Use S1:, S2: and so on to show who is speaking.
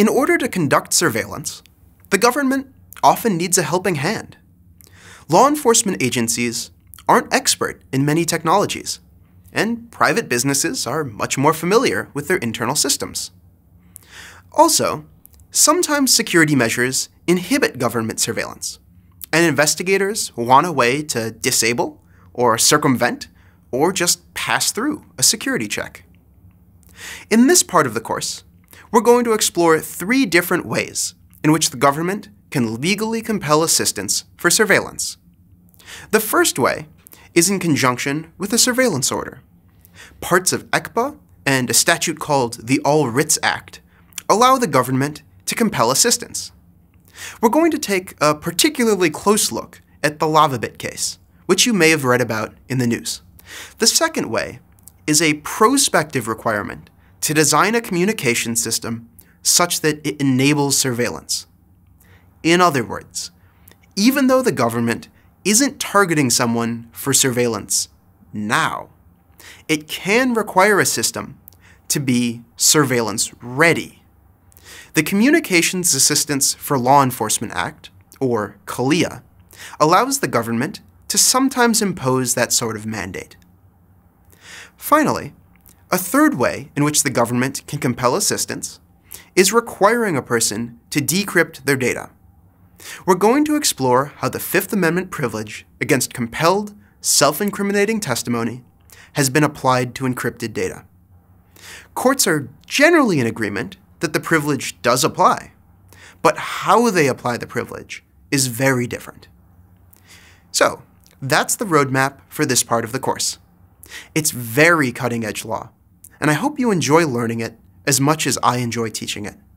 S1: In order to conduct surveillance, the government often needs a helping hand. Law enforcement agencies aren't expert in many technologies, and private businesses are much more familiar with their internal systems. Also, sometimes security measures inhibit government surveillance, and investigators want a way to disable or circumvent or just pass through a security check. In this part of the course, we're going to explore three different ways in which the government can legally compel assistance for surveillance. The first way is in conjunction with a surveillance order. Parts of ECPA and a statute called the All Writs Act allow the government to compel assistance. We're going to take a particularly close look at the LavaBit case, which you may have read about in the news. The second way is a prospective requirement to design a communication system such that it enables surveillance. In other words, even though the government isn't targeting someone for surveillance now, it can require a system to be surveillance ready. The Communications Assistance for Law Enforcement Act, or CALIA, allows the government to sometimes impose that sort of mandate. Finally, a third way in which the government can compel assistance is requiring a person to decrypt their data. We're going to explore how the Fifth Amendment privilege against compelled, self-incriminating testimony has been applied to encrypted data. Courts are generally in agreement that the privilege does apply, but how they apply the privilege is very different. So, that's the roadmap for this part of the course. It's very cutting edge law, and I hope you enjoy learning it as much as I enjoy teaching it.